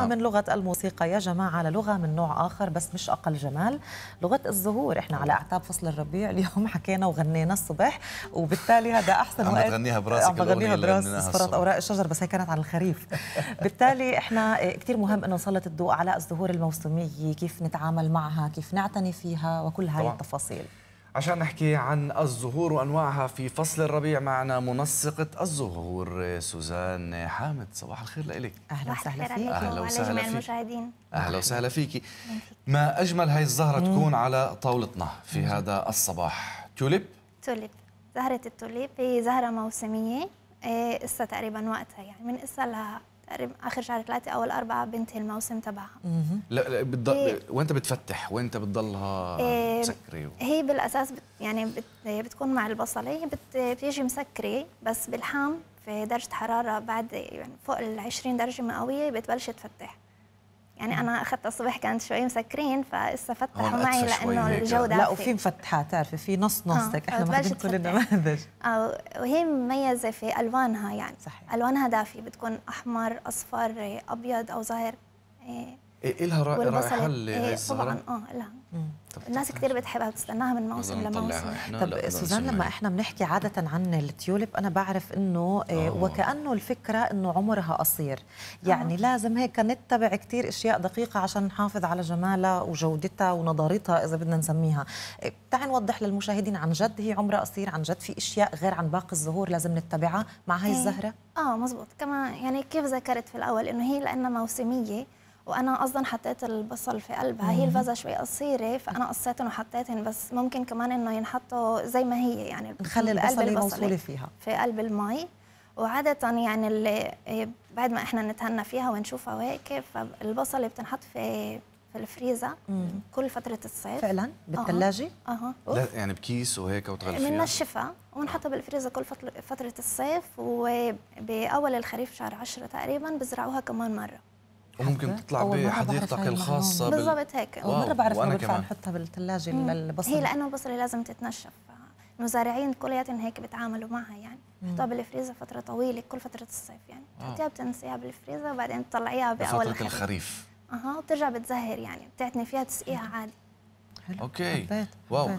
نعم. من لغة الموسيقى يا جماعة للغة من نوع آخر بس مش أقل جمال لغة الزهور إحنا على أعتاب فصل الربيع اليوم حكينا وغنينا الصبح وبالتالي هذا أحسن وقت عم تغنيها براسك عم بغنيها براس صفرت أوراق الشجر بس هي كانت على الخريف بالتالي إحنا إيه، كثير مهم انه نسلط الضوء على الزهور الموسمية كيف نتعامل معها كيف نعتني فيها وكل هاي طبعا. التفاصيل عشان نحكي عن الزهور وانواعها في فصل الربيع معنا منسقة الزهور سوزان حامد صباح الخير لك اهلا وسهلا فيك اهلا وسهلا فيك المشاهدين اهلا وسهلا فيكي ما اجمل هاي الزهرة تكون على طاولتنا في هذا الصباح توليب توليب زهرة التوليب هي زهرة موسمية إيه، قصة تقريبا وقتها يعني من قصة لها تقريبا اخر شهر ثلاثه اول اربعه بنتهي الموسم تبعها لا, لا بتضل إيه وانت بتفتح وانت بتضلها إيه مسكري و... هي بالاساس بت يعني بت بتكون مع البصله هي بت بتيجي مسكره بس بالحام في درجه حراره بعد يعني فوق ال 20 درجه مئويه بتبلش تفتح يعني انا اخذت الصبح كانت شوي مسكرين فلسه فتحوا معي لانه الجو دافي لا وفي مفتحات تعرفي في نص آه، نصك احنا ماخذين كل النماذج وهي مميزه في الوانها يعني صحيح. الوانها دافي بتكون احمر اصفر ابيض او زهر إيه إيه-, ايه لها رائحه إيه، اللي طبعا اه لها الناس كثير بتحبها بتستناها من موسم لموسم طب سوزان لما احنا بنحكي عاده عن التيوليب انا بعرف انه إيه، آه. وكانه الفكره انه عمرها قصير آه. يعني أوه. لازم هيك نتبع كثير اشياء دقيقه عشان نحافظ على جمالها وجودتها ونضارتها اذا بدنا نسميها تعال نوضح للمشاهدين عن جد هي عمرها قصير عن جد في اشياء غير عن باقي الزهور لازم نتبعها مع هاي الزهره اه مزبوط كما يعني كيف ذكرت في الاول انه هي لانها موسميه وانا اصلا حطيت البصل في قلبها هي الفازه شوي قصيره فانا قصيتهم وحطيتهم بس ممكن كمان انه ينحطوا زي ما هي يعني نخلي البصل موصوله فيها في قلب المي وعادة يعني اللي إيه، بعد ما احنا نتهنى فيها ونشوفها وهيك فالبصلة بتنحط في في الفريزة كل فترة الصيف فعلا بالثلاجة؟ اها أه. يعني بكيس وهيك وتغلفيها بننشفها ونحطها بالفريزة كل فترة الصيف وبأول الخريف شهر 10 تقريبا بزرعوها كمان مرة وممكن تطلع بحديقتك الخاصه بال... بالضبط هيك ومره مره بعرف انه بنفع نحطها بالثلاجه البصل هي لانه البصله لازم تتنشف المزارعين كلياتهم هيك بيتعاملوا معها يعني بتحطها بالفريزر فتره طويله كل فتره الصيف يعني آه. بتحطيها بتنسيها بالفريزر وبعدين بتطلعيها باول فتره الخريف اها وبترجع بتزهر يعني بتعتني فيها تسقيها عادي اوكي واو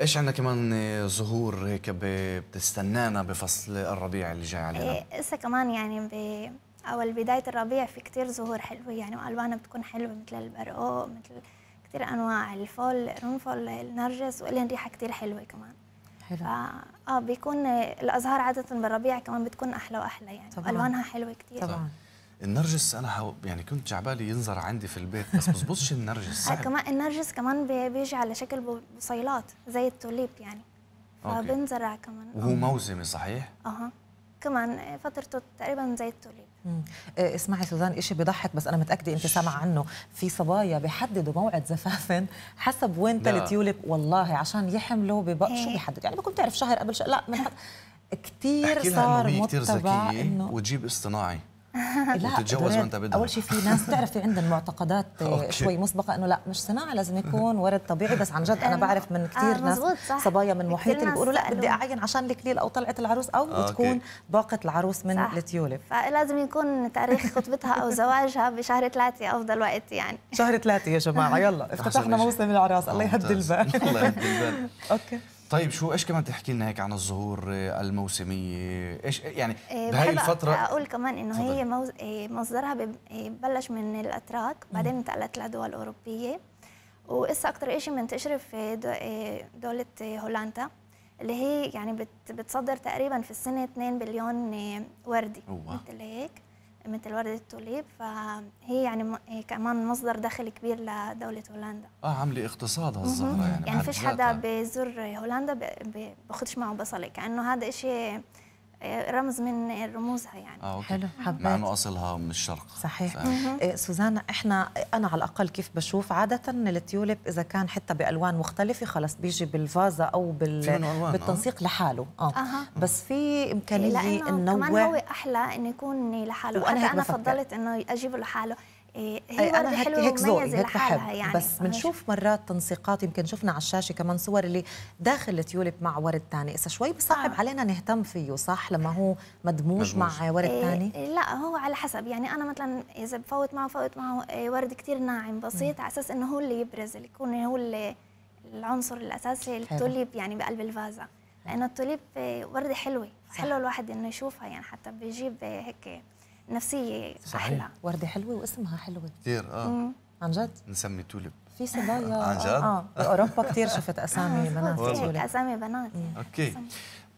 ايش عندنا كمان زهور هيك بتستنانا بفصل الربيع اللي جاي علينا؟ إيه، اسا كمان يعني ب أول بداية الربيع في كتير زهور حلوة يعني وألوانها بتكون حلوة مثل البرقوق مثل كتير أنواع الفول قرنفل النرجس والين ريحة كتير حلوة كمان حلو اه بيكون الازهار عاده بالربيع كمان بتكون احلى واحلى يعني طبعا. الوانها حلوه كثير طبعا النرجس انا حو... يعني كنت جعبالي ينظر عندي في البيت بس بزبطش النرجس صعب. آه، كمان النرجس كمان بيجي على شكل بصيلات زي التوليب يعني فبنزرع كمان وهو آه. موسمي صحيح؟ اها كمان فترته تقريبا زي التوليب إيه، اسمعي سوزان إشي بضحك بس انا متاكده انت سامعه عنه في صبايا بيحددوا موعد زفاف حسب وين تلت يولب والله عشان يحملوا ببق... إيه. شو بيحدد يعني بكون تعرف شهر قبل شهر لا من حد... كثير صار متبع ذكيه إنه... وتجيب اصطناعي لا تتجوز وانت بدك اول شيء في ناس بتعرف في عندهم معتقدات شوي مسبقه انه لا مش صناعه لازم يكون ورد طبيعي بس عن جد انا بعرف من كثير آه ناس صبايا من محيطي اللي بيقولوا لا بدي اعين عشان الكليل او طلعه العروس او آه تكون باقه العروس من صح. فلازم يكون تاريخ خطبتها او زواجها بشهر ثلاثه افضل وقت يعني شهر ثلاثه يا جماعه يلا افتتحنا موسم العراس الله يهدي البال الله يهدي البال اوكي طيب شو ايش كمان تحكي لنا هيك عن الزهور آه، الموسميه ايش آه، يعني آه، بهي الفتره اقول كمان انه هي موز... مصدرها بلش من الاتراك بعدين انتقلت لدول اوروبيه وإسا اكثر شيء منتشر في دوله هولندا اللي هي يعني بتصدر تقريبا في السنه 2 بليون وردي مثل هيك مثل ورد التوليب فهي يعني كمان مصدر دخل كبير لدولة هولندا اه عاملة اقتصاد هالزهرة يعني يعني فيش حدا بيزور هولندا باخدش معه بصلة كأنه هذا إشي رمز من رموزها يعني آه، حلو حبيت مع انه اصلها من الشرق صحيح إيه، سوزانا احنا انا على الاقل كيف بشوف عاده التيوليب اذا كان حتى بالوان مختلفه خلص بيجي بالفازه او بال... آه. بالتنسيق آه. لحاله اه أه. بس في امكانيه انه كمان هو احلى انه يكون لحاله وانا انا فضلت انه اجيبه لحاله إيه، هي انا هيك هيك زوري هيك بحب يعني. بس بنشوف مرات تنسيقات يمكن شفنا على الشاشه كمان صور اللي داخل التيوليب مع ورد ثاني اذا شوي بصعب آه. علينا نهتم فيه صح لما هو مدموج, مدموج. مع ورد ثاني إيه لا هو على حسب يعني انا مثلا اذا بفوت معه فوت معه إيه، ورد كثير ناعم بسيط على اساس انه هو اللي يبرز اللي يكون هو اللي العنصر الاساسي التوليب يعني بقلب الفازه لانه التوليب إيه، ورده حلوه حلو الواحد انه يشوفها يعني حتى بيجيب هيك نفسيه صحيح. احلى ورده حلوه واسمها حلوه كثير اه مم. عن جد نسمي تولب في صبايا عن جد؟ اه باوروبا كثير شفت اسامي آه، بنات إيه، اسامي بنات إيه. اوكي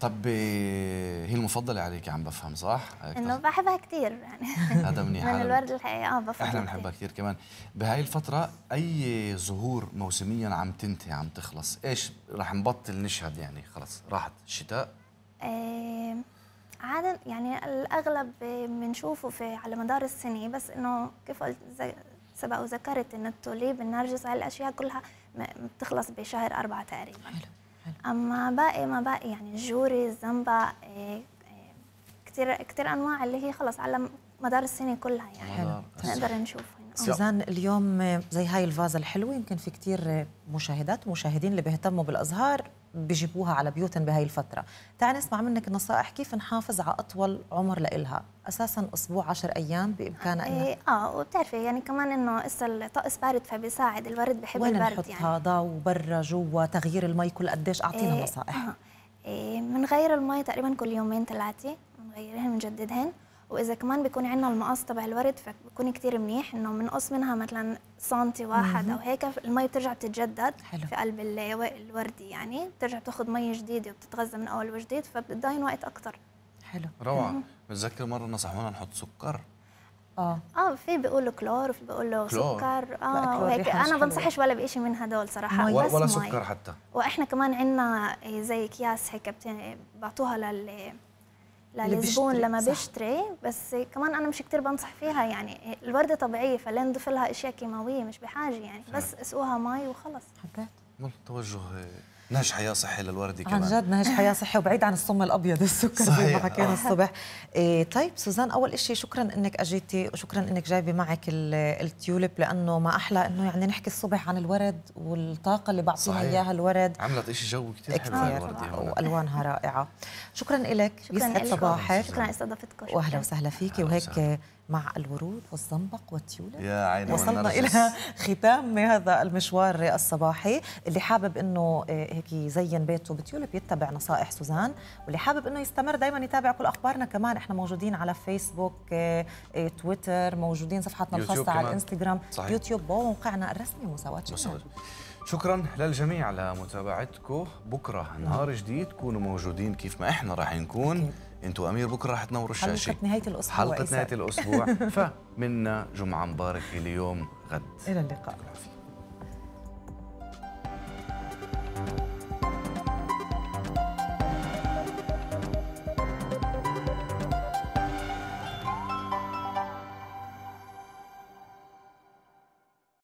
طب آه، هي المفضلة عليك عم بفهم صح؟ انه بحبها كثير يعني هذا منيح من الورد الحقيقي اه بفهم احنا بنحبها كثير كمان بهاي الفترة أي ظهور موسميا عم تنتهي عم تخلص، ايش رح نبطل نشهد يعني خلص راحت الشتاء؟ ايه يعني الاغلب بنشوفه في على مدار السنه بس انه كيف قلت سبق وذكرت انه التوليب النرجس الاشياء كلها بتخلص بشهر أربعة تقريبا حلو. حلو. اما باقي ما باقي يعني الجوري الزنبق إيه، كثير كثير انواع اللي هي خلص على مدار السنه كلها يعني حلو. نقدر نشوفها سوزان اليوم زي هاي الفازه الحلوه يمكن في كثير مشاهدات ومشاهدين اللي بيهتموا بالازهار بجيبوها على بيوتهم بهاي الفترة تعال نسمع منك النصائح كيف نحافظ على أطول عمر لإلها أساسا أسبوع عشر أيام بإمكانها إنها إيه، آه وبتعرفي يعني كمان إنه إسا الطقس بارد فبيساعد البرد بحب وين البرد نحط يعني هذا وبرا جوا تغيير المي كل قديش أعطينا إيه نصائح آه. إيه بنغير المي تقريبا كل يومين ثلاثة بنغيرهن بنجددهن واذا كمان بيكون عندنا المقص تبع الورد فبكون كثير منيح انه بنقص منها مثلا سنتي واحد مم. او هيك المي بترجع بتتجدد حلو. في قلب الوردي يعني بترجع بتاخذ مي جديده وبتتغذى من اول وجديد فبتضاين وقت اكثر حلو روعه بتذكر مره نصحونا نحط سكر اه اه في بيقولوا كلور وفي بيقولوا سكر اه وهيك انا بنصحش ولا بشيء من هدول صراحه مي. ولا مي. سكر حتى واحنا كمان عندنا إيه، زي اكياس هيك بعطوها لل للزبون لما بيشتري بس كمان انا مش كثير بنصح فيها يعني الورده طبيعيه فلين نضيف لها اشياء كيماويه مش بحاجه يعني بس اسقوها مي وخلص حبيت ما التوجه نهج حياه صحي للورده كمان عن جد نهج حياه صحي وبعيد عن السم الابيض السكر زي ما حكينا آه. الصبح إيه طيب سوزان اول شيء شكرا انك اجيتي وشكرا انك جايبه معك التيوليب لانه ما احلى انه يعني نحكي الصبح عن الورد والطاقه اللي بعطيها اياها الورد عملت شيء جو كثير حلو الوردة والوانها رائعه شكرا لك يسعد صباحك شكرا استضافتكم واهلا وسهلا فيكي وهيك مع الورود والزنبق والتيولب يا عيني وصلنا إلى ختام هذا المشوار الصباحي اللي حابب أنه آه، هيك يزين بيته بتيولب يتبع نصائح سوزان واللي حابب أنه يستمر دايما يتابع كل أخبارنا كمان إحنا موجودين على فيسبوك آه، آه، تويتر موجودين صفحتنا الخاصة كمان. على الإنستغرام يوتيوب وموقعنا الرسمي مساواة شكرا للجميع على متابعتكم بكرة نهار جديد كونوا موجودين كيف ما إحنا راح نكون أكيد. انتوا امير بكره رح تنوروا الشاشه حلقه نهايه الاسبوع حلقه نهايه الاسبوع فمنا جمعه مبارك اليوم غد الى اللقاء